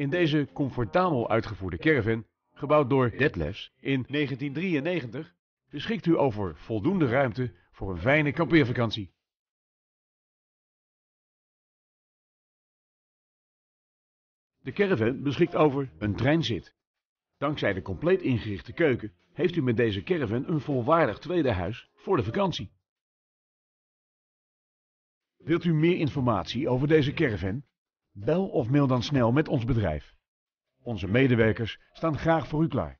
In deze comfortabel uitgevoerde caravan, gebouwd door Detlefs in 1993, beschikt u over voldoende ruimte voor een fijne kampeervakantie. De caravan beschikt over een treinzit. Dankzij de compleet ingerichte keuken heeft u met deze caravan een volwaardig tweede huis voor de vakantie. Wilt u meer informatie over deze caravan? Bel of mail dan snel met ons bedrijf. Onze medewerkers staan graag voor u klaar.